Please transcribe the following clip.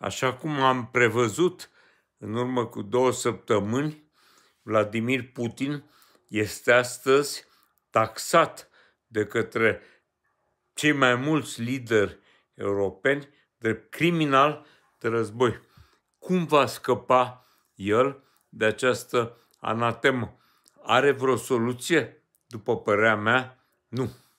Așa cum am prevăzut în urmă cu două săptămâni, Vladimir Putin este astăzi taxat de către cei mai mulți lideri europeni de criminal de război. Cum va scăpa el de această anatemă? Are vreo soluție? După părerea mea, nu.